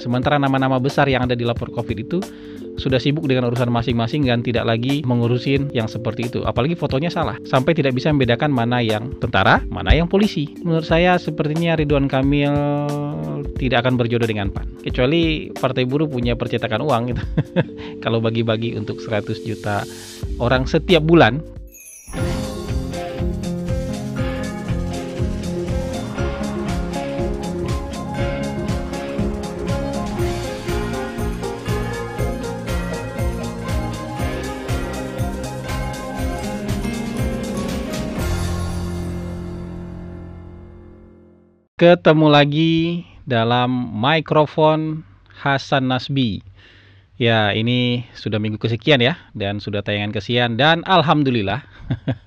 Sementara nama-nama besar yang ada di lapor COVID itu sudah sibuk dengan urusan masing-masing dan tidak lagi mengurusin yang seperti itu. Apalagi fotonya salah, sampai tidak bisa membedakan mana yang tentara, mana yang polisi. Menurut saya sepertinya Ridwan Kamil tidak akan berjodoh dengan PAN. Kecuali Partai Buruh punya percetakan uang gitu. Kalau bagi-bagi untuk 100 juta orang setiap bulan, Ketemu lagi dalam mikrofon Hasan Nasbi. Ya, ini sudah minggu kesekian ya dan sudah tayangan kesian dan alhamdulillah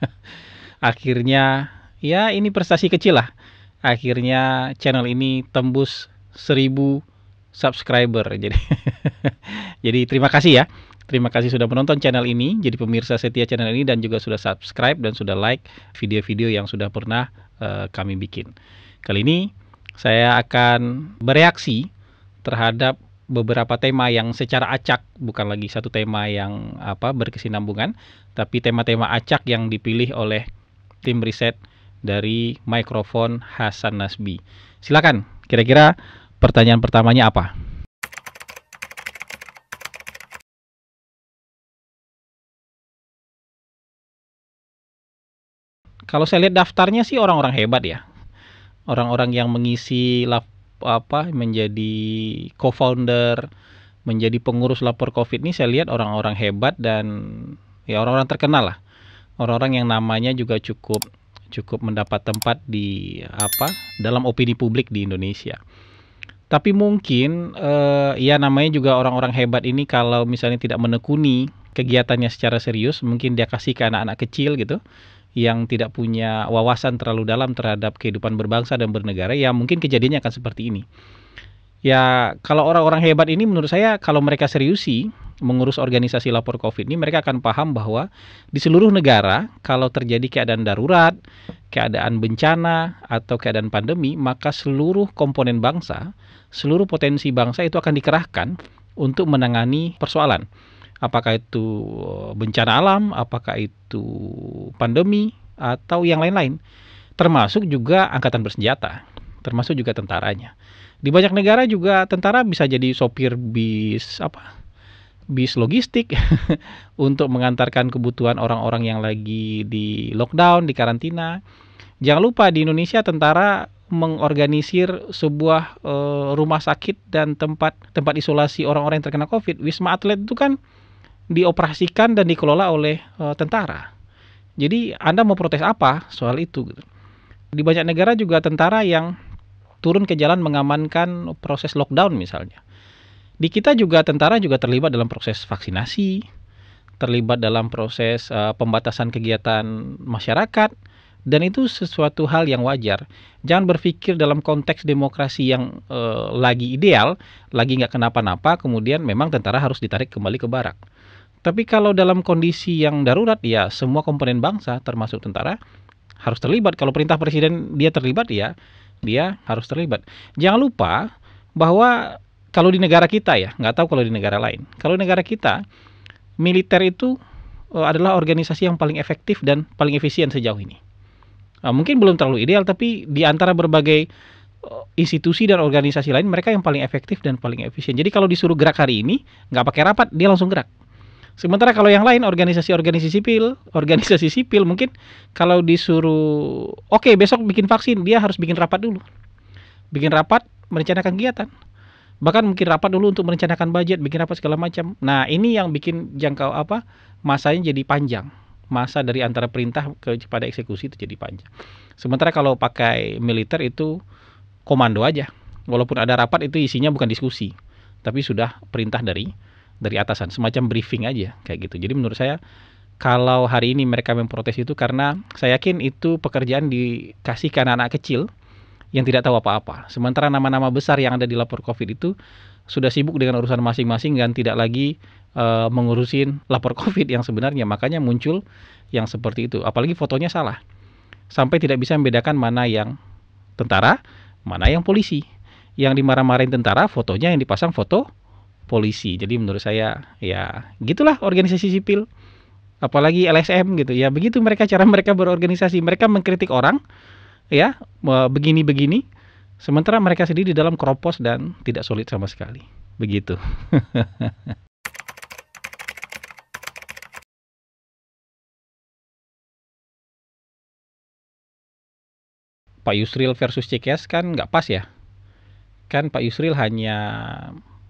akhirnya ya ini prestasi kecil lah. Akhirnya channel ini tembus 1000 subscriber. Jadi jadi terima kasih ya. Terima kasih sudah menonton channel ini, jadi pemirsa setia channel ini dan juga sudah subscribe dan sudah like video-video yang sudah pernah uh, kami bikin. Kali ini saya akan bereaksi terhadap beberapa tema yang secara acak bukan lagi satu tema yang apa berkesinambungan tapi tema-tema acak yang dipilih oleh tim riset dari mikrofon Hasan Nasbi. Silakan, kira-kira pertanyaan pertamanya apa? Kalau saya lihat daftarnya sih orang-orang hebat ya orang-orang yang mengisi lap, apa menjadi co-founder, menjadi pengurus lapor Covid ini saya lihat orang-orang hebat dan ya orang-orang terkenal lah. Orang-orang yang namanya juga cukup cukup mendapat tempat di apa dalam opini publik di Indonesia. Tapi mungkin eh, ya namanya juga orang-orang hebat ini kalau misalnya tidak menekuni kegiatannya secara serius, mungkin dia kasih ke anak-anak kecil gitu yang tidak punya wawasan terlalu dalam terhadap kehidupan berbangsa dan bernegara ya mungkin kejadiannya akan seperti ini. Ya kalau orang-orang hebat ini menurut saya kalau mereka serius mengurus organisasi lapor COVID ini mereka akan paham bahwa di seluruh negara kalau terjadi keadaan darurat, keadaan bencana atau keadaan pandemi maka seluruh komponen bangsa, seluruh potensi bangsa itu akan dikerahkan untuk menangani persoalan apakah itu eh, bencana alam, apakah itu pandemi atau yang lain-lain. Termasuk juga angkatan bersenjata, termasuk juga tentaranya. Di banyak negara juga tentara bisa jadi sopir bis apa? bis logistik untuk mengantarkan kebutuhan orang-orang yang lagi di lockdown, di karantina. Jangan lupa di Indonesia tentara mengorganisir sebuah uh, rumah sakit dan tempat tempat isolasi orang-orang yang terkena COVID. Wisma Atlet itu kan dioperasikan dan dikelola oleh e, tentara. Jadi Anda mau protes apa soal itu? Gitu. Di banyak negara juga tentara yang turun ke jalan mengamankan proses lockdown misalnya. Di kita juga tentara juga terlibat dalam proses vaksinasi, terlibat dalam proses e, pembatasan kegiatan masyarakat, dan itu sesuatu hal yang wajar. Jangan berpikir dalam konteks demokrasi yang e, lagi ideal, lagi nggak kenapa-napa, kemudian memang tentara harus ditarik kembali ke barak. Tapi kalau dalam kondisi yang darurat ya semua komponen bangsa termasuk tentara harus terlibat. Kalau perintah presiden dia terlibat ya dia harus terlibat. Jangan lupa bahwa kalau di negara kita ya, nggak tahu kalau di negara lain. Kalau negara kita militer itu eh, adalah organisasi yang paling efektif dan paling efisien sejauh ini. Eh, mungkin belum terlalu ideal, tapi di antara berbagai eh, institusi dan organisasi lain mereka yang paling efektif dan paling efisien. Jadi kalau disuruh gerak hari ini, nggak pakai rapat, dia langsung gerak. Sementara kalau yang lain organisasi-organisasi sipil, organisasi sipil mungkin kalau disuruh oke okay, besok bikin vaksin, dia harus bikin rapat dulu. Bikin rapat, merencanakan kegiatan. Bahkan mungkin rapat dulu untuk merencanakan budget, bikin rapat segala macam. Nah, ini yang bikin jangkau apa? masanya jadi panjang. Masa dari antara perintah kepada eksekusi itu jadi panjang. Sementara kalau pakai militer itu komando aja. Walaupun ada rapat itu isinya bukan diskusi, tapi sudah perintah dari dari atasan, semacam briefing aja kayak gitu. Jadi menurut saya kalau hari ini mereka memprotes itu karena saya yakin itu pekerjaan dikasih ke anak-anak kecil yang tidak tahu apa-apa. Sementara nama-nama besar yang ada di lapor COVID itu sudah sibuk dengan urusan masing-masing dan tidak lagi uh, mengurusin lapor COVID yang sebenarnya. Makanya muncul yang seperti itu. Apalagi fotonya salah. Sampai tidak bisa membedakan mana yang tentara, mana yang polisi. Yang dimarah-marahin tentara, fotonya yang dipasang foto polisi. Jadi menurut saya ya gitulah organisasi sipil. Apalagi LSM gitu. Ya begitu mereka cara mereka berorganisasi. Mereka mengkritik orang ya begini-begini sementara mereka sendiri di dalam kropos dan tidak solid sama sekali. Begitu. Pak Yusril versus CKS kan nggak pas ya. Kan Pak Yusril hanya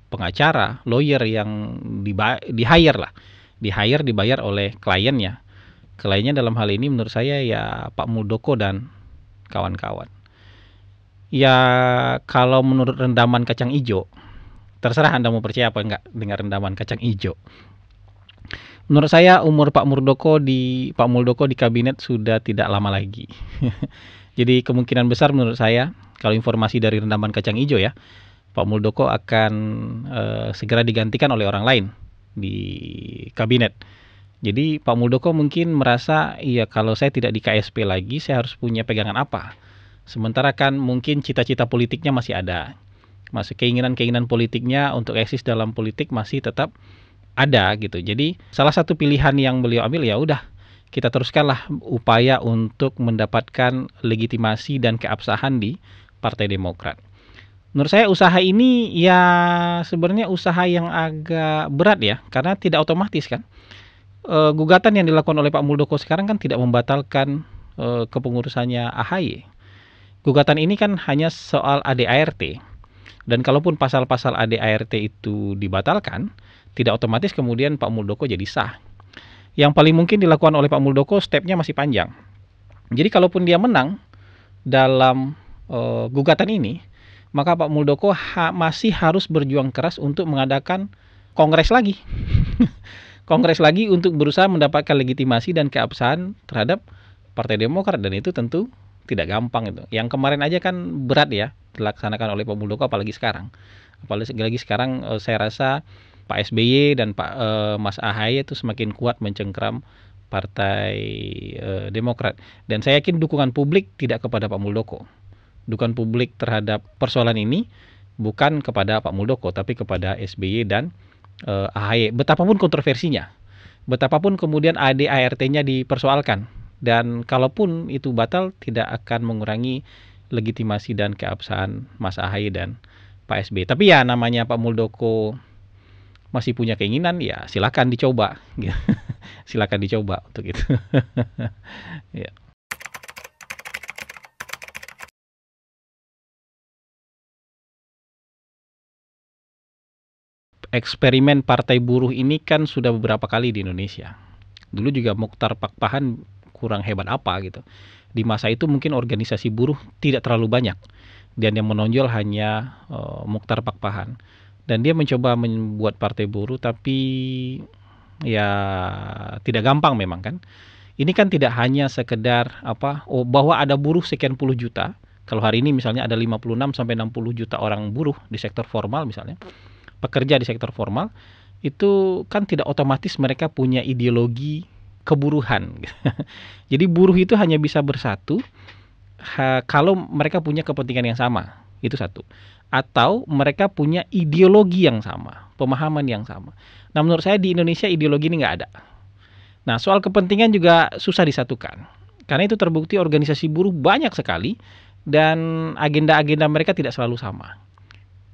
pengacara, lawyer yang di hire lah, di hire dibayar oleh kliennya. Kliennya dalam hal ini menurut saya ya Pak Muldoko dan kawan-kawan. Ya kalau menurut rendaman kacang ijo terserah Anda mau percaya apa enggak dengan rendaman kacang ijo Menurut saya umur Pak Muldoko di Pak Muldoko di kabinet sudah tidak lama lagi. Jadi kemungkinan besar menurut saya kalau informasi dari rendaman kacang ijo ya, Pak Muldoko akan uh, segera digantikan oleh orang lain di kabinet. Jadi Pak Muldoko mungkin merasa ya kalau saya tidak di KSP lagi saya harus punya pegangan apa. Sementara kan mungkin cita-cita politiknya masih ada. Masih keinginan-keinginan politiknya untuk eksis dalam politik masih tetap ada gitu. Jadi salah satu pilihan yang beliau ambil ya udah kita teruskanlah upaya untuk mendapatkan legitimasi dan keabsahan di Partai Demokrat menurut saya usaha ini ya sebenarnya usaha yang agak berat ya karena tidak otomatis kan e, gugatan yang dilakukan oleh Pak Muldoko sekarang kan tidak membatalkan e, kepengurusannya AHY gugatan ini kan hanya soal ADART dan kalaupun pasal-pasal ADART itu dibatalkan tidak otomatis kemudian Pak Muldoko jadi sah yang paling mungkin dilakukan oleh Pak Muldoko stepnya masih panjang jadi kalaupun dia menang dalam e, gugatan ini maka Pak Muldoko ha masih harus berjuang keras untuk mengadakan kongres lagi. kongres lagi untuk berusaha mendapatkan legitimasi dan keabsahan terhadap Partai Demokrat dan itu tentu tidak gampang itu. Yang kemarin aja kan berat ya dilaksanakan oleh Pak Muldoko apalagi sekarang. Apalagi lagi sekarang eh, saya rasa Pak SBY dan Pak e, Mas Ahaye itu semakin kuat mencengkram Partai e, Demokrat dan saya yakin dukungan publik tidak kepada Pak Muldoko dukungan publik terhadap persoalan ini bukan kepada Pak Muldoko tapi kepada SBY dan uh, eh, AHY. Betapapun kontroversinya, betapapun kemudian ADART-nya dipersoalkan dan kalaupun itu batal tidak akan mengurangi legitimasi dan keabsahan Mas AHY dan Pak SBY. Tapi ya namanya Pak Muldoko masih punya keinginan ya silakan dicoba gitu. silakan dicoba untuk itu ya eksperimen partai buruh ini kan sudah beberapa kali di Indonesia. Dulu juga Mukhtar Pakpahan kurang hebat apa gitu. Di masa itu mungkin organisasi buruh tidak terlalu banyak dan yang menonjol hanya uh, Mukhtar Pakpahan. Dan dia mencoba membuat partai buruh tapi ya tidak gampang memang kan. Ini kan tidak hanya sekedar apa oh, bahwa ada buruh sekian puluh juta. Kalau hari ini misalnya ada 56 sampai 60 juta orang buruh di sektor formal misalnya pekerja di sektor formal itu kan tidak otomatis mereka punya ideologi keburuhan. Jadi buruh itu hanya bisa bersatu ha, kalau mereka punya kepentingan yang sama. Itu satu. Atau mereka punya ideologi yang sama, pemahaman yang sama. Nah menurut saya di Indonesia ideologi ini nggak ada. Nah soal kepentingan juga susah disatukan. Karena itu terbukti organisasi buruh banyak sekali dan agenda-agenda mereka tidak selalu sama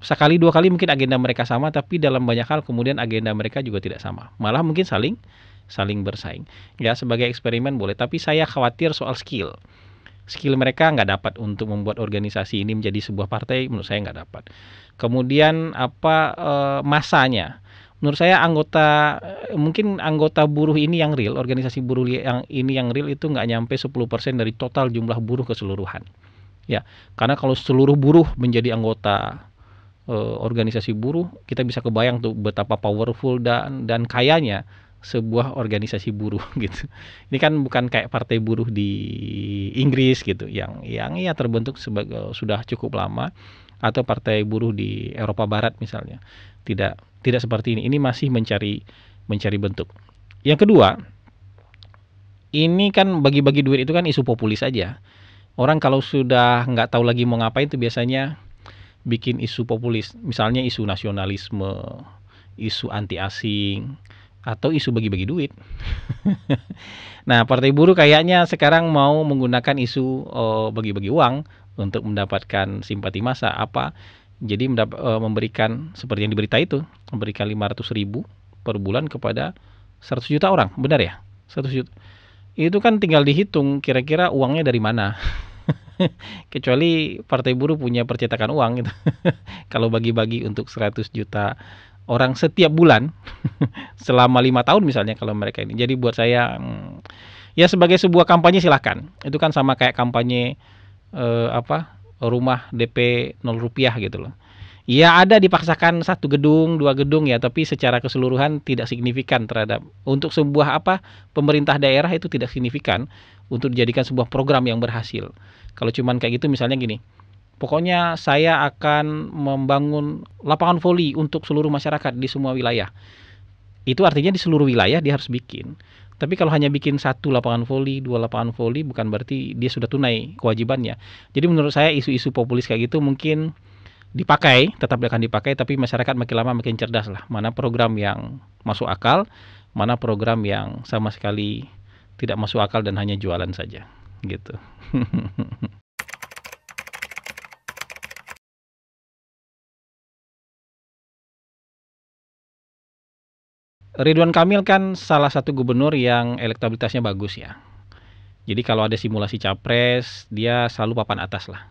sekali dua kali mungkin agenda mereka sama tapi dalam banyak hal kemudian agenda mereka juga tidak sama malah mungkin saling saling bersaing ya sebagai eksperimen boleh tapi saya khawatir soal skill skill mereka nggak dapat untuk membuat organisasi ini menjadi sebuah partai menurut saya nggak dapat kemudian apa e, masanya menurut saya anggota eh, mungkin anggota buruh ini yang real organisasi buruh yang ini yang real itu nggak nyampe 10% dari total jumlah buruh keseluruhan ya karena kalau seluruh buruh menjadi anggota uh, organisasi buruh, kita bisa kebayang tuh betapa powerful dan dan kayanya sebuah organisasi buruh gitu. Ini kan bukan kayak partai buruh di Inggris gitu yang yang ya terbentuk sebagai eh, sudah cukup lama atau partai buruh di Eropa Barat misalnya. Tidak tidak seperti ini. Ini masih mencari mencari bentuk. Yang kedua, ini kan bagi-bagi duit itu kan isu populis aja. Orang kalau sudah nggak tahu lagi mau ngapain itu biasanya bikin isu populis, misalnya isu nasionalisme, isu anti asing, atau isu bagi-bagi duit. nah, partai buruh kayaknya sekarang mau menggunakan isu eh, bagi-bagi uh, uang untuk mendapatkan simpati massa apa? Jadi mendap- uh, memberikan seperti yang diberita itu, memberikan 500 ribu per bulan kepada 100 juta orang, benar ya? 100 juta. Itu kan tinggal dihitung kira-kira uangnya dari mana. kecuali partai buruh punya percetakan uang gitu. Kalau bagi-bagi untuk 100 juta orang setiap bulan selama lima tahun misalnya kalau mereka ini. Jadi buat saya mm, ya sebagai sebuah kampanye silahkan. Itu kan sama kayak kampanye eh, apa rumah DP 0 rupiah gitu loh. Ya ada dipaksakan satu gedung, dua gedung ya, tapi secara keseluruhan tidak signifikan terhadap untuk sebuah apa pemerintah daerah itu tidak signifikan untuk dijadikan sebuah program yang berhasil. Kalau cuman kayak gitu misalnya gini, pokoknya saya akan membangun lapangan voli untuk seluruh masyarakat di semua wilayah. Itu artinya di seluruh wilayah dia harus bikin. Tapi kalau hanya bikin satu lapangan voli, dua lapangan voli bukan berarti dia sudah tunai kewajibannya. Jadi menurut saya isu-isu populis kayak gitu mungkin dipakai, tetap akan dipakai tapi masyarakat makin lama makin cerdas lah. Mana program yang masuk akal, mana program yang sama sekali tidak masuk akal dan hanya jualan saja gitu. Ridwan Kamil kan salah satu gubernur yang elektabilitasnya bagus ya. Jadi kalau ada simulasi capres, dia selalu papan atas lah.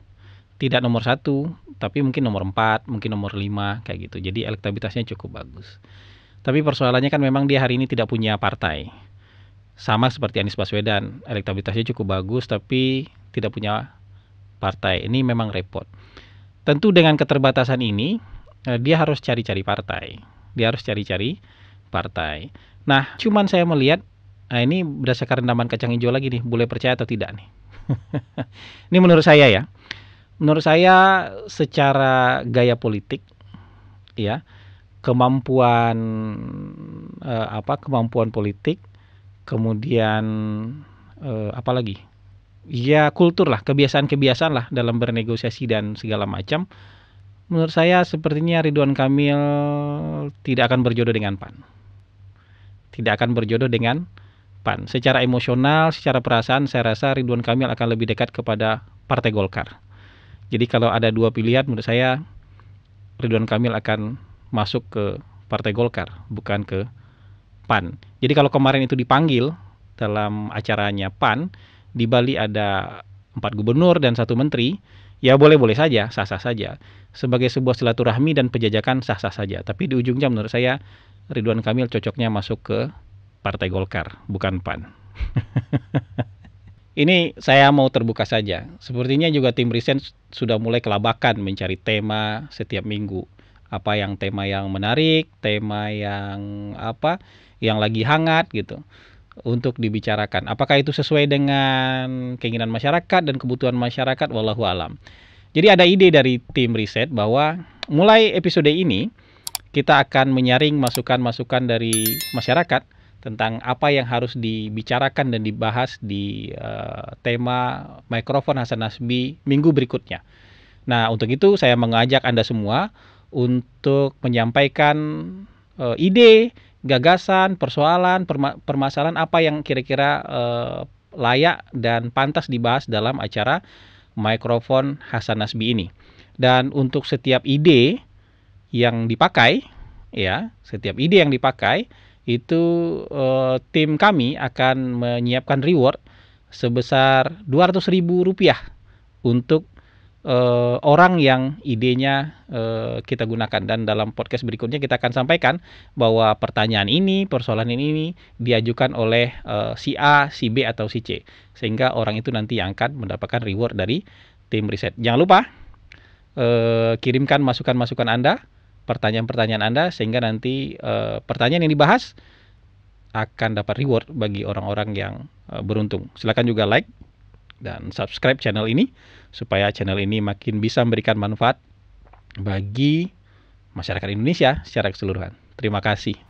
Tidak nomor satu, tapi mungkin nomor empat, mungkin nomor lima, kayak gitu. Jadi elektabilitasnya cukup bagus. Tapi persoalannya kan memang dia hari ini tidak punya partai sama seperti Anies Baswedan, elektabilitasnya cukup bagus tapi tidak punya partai. Ini memang repot. Tentu dengan keterbatasan ini eh, dia harus cari-cari partai. Dia harus cari-cari partai. Nah, cuman saya melihat nah ini berdasarkan rendaman kacang hijau lagi nih, boleh percaya atau tidak nih. ini menurut saya ya. Menurut saya secara gaya politik ya, kemampuan eh, apa kemampuan politik kemudian eh, apa lagi? Ya kultur lah, kebiasaan-kebiasaan lah dalam bernegosiasi dan segala macam. Menurut saya sepertinya Ridwan Kamil tidak akan berjodoh dengan PAN. Tidak akan berjodoh dengan PAN. Secara emosional, secara perasaan saya rasa Ridwan Kamil akan lebih dekat kepada Partai Golkar. Jadi kalau ada dua pilihan menurut saya Ridwan Kamil akan masuk ke Partai Golkar, bukan ke PAN. Jadi kalau kemarin itu dipanggil dalam acaranya PAN, di Bali ada empat gubernur dan satu menteri, ya boleh-boleh saja, sah-sah saja. Sebagai sebuah silaturahmi dan pejajakan sah-sah saja. Tapi di ujungnya menurut saya Ridwan Kamil cocoknya masuk ke Partai Golkar, bukan PAN. Ini saya mau terbuka saja. Sepertinya juga tim riset sudah mulai kelabakan mencari tema setiap minggu. Apa yang tema yang menarik, tema yang apa yang lagi hangat gitu untuk dibicarakan. Apakah itu sesuai dengan keinginan masyarakat dan kebutuhan masyarakat? Wallahu alam. Jadi ada ide dari tim riset bahwa mulai episode ini kita akan menyaring masukan-masukan dari masyarakat tentang apa yang harus dibicarakan dan dibahas di uh, tema mikrofon Hasan Nasbi minggu berikutnya. Nah, untuk itu saya mengajak Anda semua untuk menyampaikan uh, ide gagasan, persoalan, permasalahan apa yang kira-kira eh, layak dan pantas dibahas dalam acara mikrofon Hasan Nasbi ini. Dan untuk setiap ide yang dipakai, ya, setiap ide yang dipakai itu eh, tim kami akan menyiapkan reward sebesar rp rupiah untuk uh, orang yang idenya uh, kita gunakan dan dalam podcast berikutnya kita akan sampaikan bahwa pertanyaan ini, persoalan ini, ini diajukan oleh uh, si A, si B atau si C sehingga orang itu nanti yang akan mendapatkan reward dari tim riset. Jangan lupa uh, kirimkan masukan-masukan Anda, pertanyaan-pertanyaan Anda sehingga nanti uh, pertanyaan yang dibahas akan dapat reward bagi orang-orang yang beruntung. Silakan juga like dan subscribe channel ini supaya channel ini makin bisa memberikan manfaat bagi masyarakat Indonesia secara keseluruhan. Terima kasih.